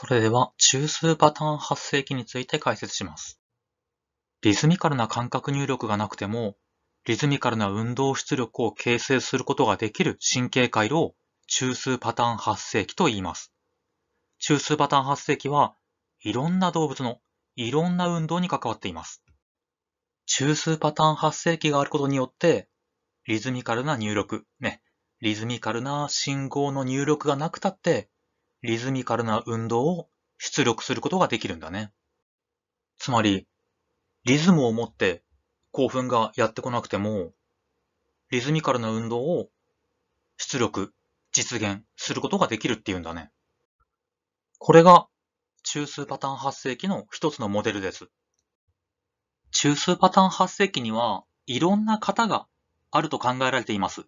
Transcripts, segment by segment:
それでは中枢パターン発生器について解説します。リズミカルな感覚入力がなくても、リズミカルな運動出力を形成することができる神経回路を中枢パターン発生器と言います。中枢パターン発生器はいろんな動物のいろんな運動に関わっています。中枢パターン発生器があることによって、リズミカルな入力、ね、リズミカルな信号の入力がなくたって、リズミカルな運動を出力することができるんだね。つまり、リズムを持って興奮がやってこなくても、リズミカルな運動を出力、実現することができるっていうんだね。これが中枢パターン発生期の一つのモデルです。中枢パターン発生期にはいろんな型があると考えられています。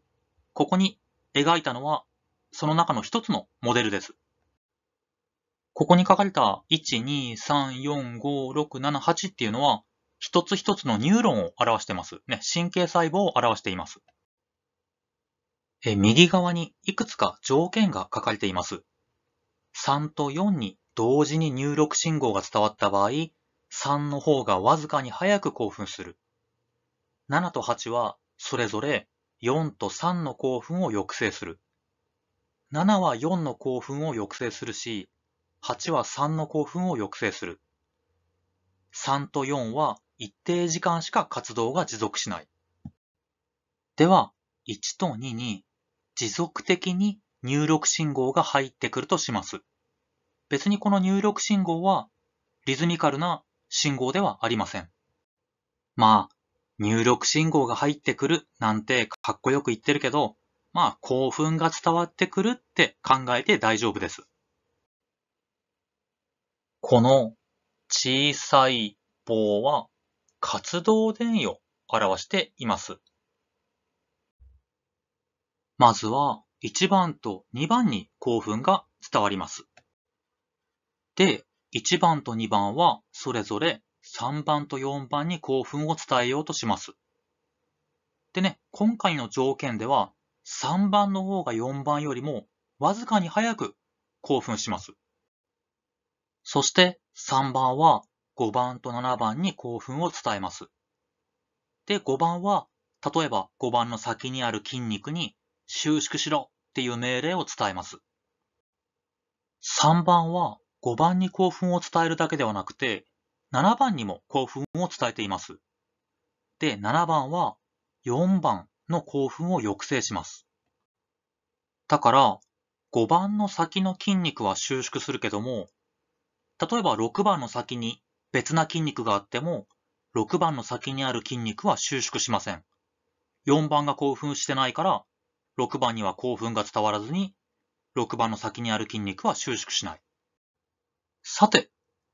ここに描いたのはその中の一つのモデルです。ここに書かれた1,2,3,4,5,6,7,8っていうのは、一つ一つのニューロンを表してます。ね、神経細胞を表しています。え右側にいくつか条件が書かれています。3と4に同時に入力信号が伝わった場合、3の方がわずかに早く興奮する。7と8はそれぞれ4と3の興奮を抑制する。7は4の興奮を抑制するし、8は3の興奮を抑制する。3と4は一定時間しか活動が持続しない。では、1と2に持続的に入力信号が入ってくるとします。別にこの入力信号はリズミカルな信号ではありません。まあ、入力信号が入ってくるなんてかっこよく言ってるけど、まあ興奮が伝わってくるって考えて大丈夫です。この小さい棒は活動電位を表しています。まずは1番と2番に興奮が伝わります。で、1番と2番はそれぞれ3番と4番に興奮を伝えようとします。でね、今回の条件では3番の方が4番よりもわずかに早く興奮します。そして3番は5番と7番に興奮を伝えます。で、5番は、例えば5番の先にある筋肉に収縮しろっていう命令を伝えます。3番は5番に興奮を伝えるだけではなくて、7番にも興奮を伝えています。で、7番は4番の興奮を抑制します。だから、5番の先の筋肉は収縮するけども、例えば6番の先に別な筋肉があっても、6番の先にある筋肉は収縮しません。4番が興奮してないから、6番には興奮が伝わらずに、6番の先にある筋肉は収縮しない。さて、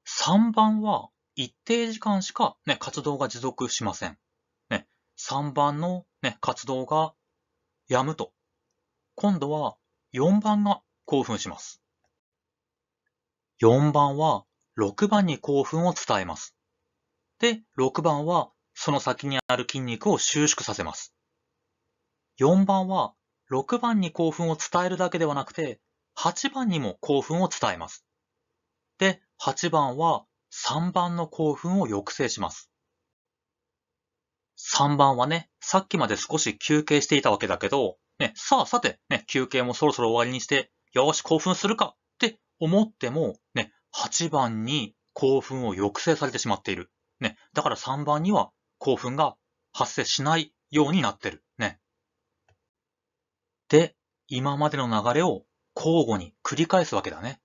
3番は一定時間しか、ね、活動が持続しません。ね、3番の、ね、活動がやむと、今度は4番が興奮します。4番は6番に興奮を伝えます。で、6番はその先にある筋肉を収縮させます。4番は6番に興奮を伝えるだけではなくて、8番にも興奮を伝えます。で、8番は3番の興奮を抑制します。3番はね、さっきまで少し休憩していたわけだけど、ね、さあさて、ね、休憩もそろそろ終わりにして、よし、興奮するか思っても、ね、8番に興奮を抑制されてしまっている。ね、だから3番には興奮が発生しないようになってる。ね。で、今までの流れを交互に繰り返すわけだね。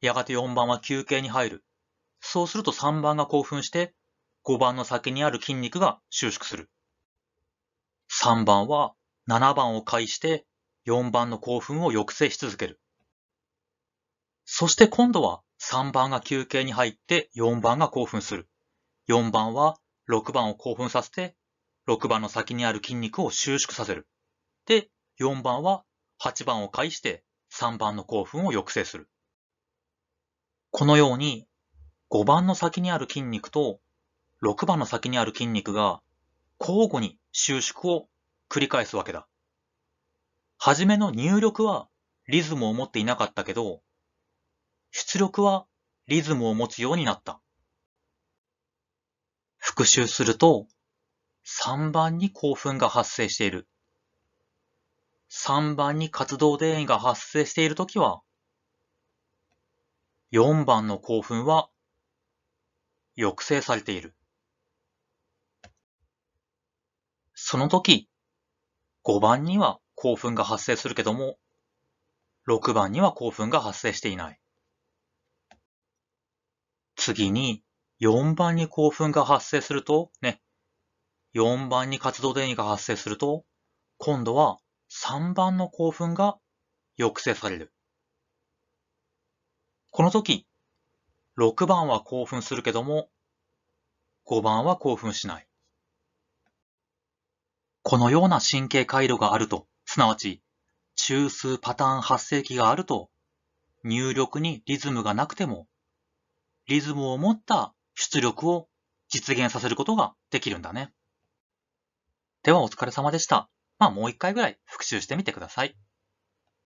やがて4番は休憩に入る。そうすると3番が興奮して5番の先にある筋肉が収縮する。3番は7番を介して4番の興奮を抑制し続ける。そして今度は3番が休憩に入って4番が興奮する。4番は6番を興奮させて、6番の先にある筋肉を収縮させる。で、4番は8番を介して3番の興奮を抑制する。このように、5番の先にある筋肉と6番の先にある筋肉が交互に収縮を繰り返すわけだ。はじめの入力はリズムを持っていなかったけど、出力はリズムを持つようになった。復習すると、3番に興奮が発生している。3番に活動電位が発生しているときは、4番の興奮は抑制されている。そのとき、5番には興奮が発生するけども、6番には興奮が発生していない。次に4番に興奮が発生すると、ね、4番に活動電位が発生すると、今度は3番の興奮が抑制される。この時、6番は興奮するけども、5番は興奮しない。このような神経回路があると、すなわち中枢パターン発生器があると、入力にリズムがなくてもリズムを持った出力を実現させることができるんだね。ではお疲れ様でした。まあもう一回ぐらい復習してみてください。